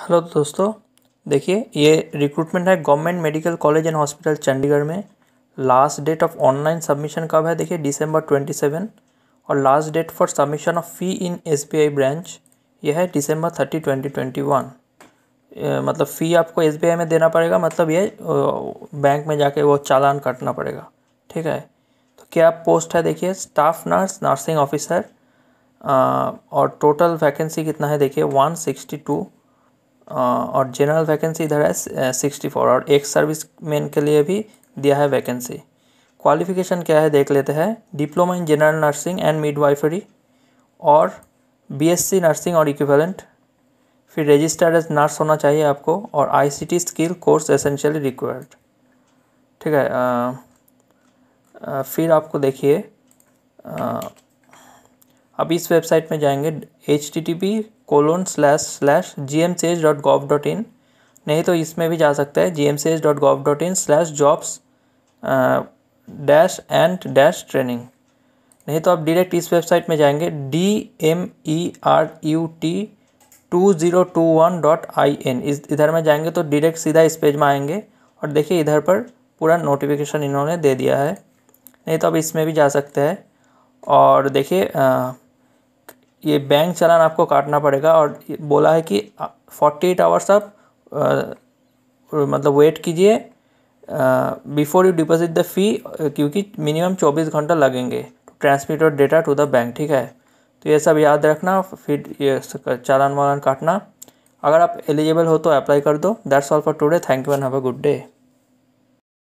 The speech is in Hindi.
हेलो दोस्तों देखिए ये रिक्रूटमेंट है government medical college and hospital Chandigarh में last date of online submission कब है देखिए दिसंबर ट्वेंटी सेवन और last date for submission of fee in S B I branch यह है December thirty twenty twenty one मतलब फ़ी आपको एस बी आई में देना पड़ेगा मतलब ये बैंक में जाके वो चालान काटना पड़ेगा ठीक है तो क्या पोस्ट है देखिए स्टाफ नर्स नर्सिंग ऑफिसर और टोटल वैकेंसी कितना है देखिए वन सिक्सटी टू और जनरल वैकेंसी इधर है सिक्सटी फोर और एक सर्विस मैन के लिए भी दिया है वैकेंसी क्वालिफिकेशन क्या है देख लेते हैं diploma in general nursing and midwifery और बीएससी नर्सिंग और इक्विवेलेंट फिर रजिस्टर्ड एज नर्स होना चाहिए आपको और ICT skill course essentially required ठीक है आ, आ, फिर आपको देखिए अब इस वेबसाइट में जाएंगे H T T P colon slash slash G M C H dot gov dot in नहीं तो इसमें भी जा सकता है G M C H dot gov dot in slash jobs dash and dash training नहीं तो आप डायरेक्ट इस वेबसाइट में जाएंगे D M E R U T two zero two one dot I N इस इधर में जाएंगे तो डायरेक्ट सीधा इस पेज में आएंगे और देखिए इधर पर पूरा नोटिफिकेशन इन्होंने दे दिया है नहीं तो आप इसमें भी जा सकते हैं और देखिए ये बैंक चालान आपको काटना पड़ेगा और बोला है कि फोर्टी एट आवर्स आप मतलब वेट कीजिए before you deposit the fee क्योंकि मिनिमम चौबीस घंटा लगेंगे टू ट्रांसमिट और डेटा टू द बैंक ठीक है तो ये सब याद रखना फिर ये चालान वालान काटना अगर आप एलिजिबल हो तो अप्लाई कर दो that's all for today thank you and have a good day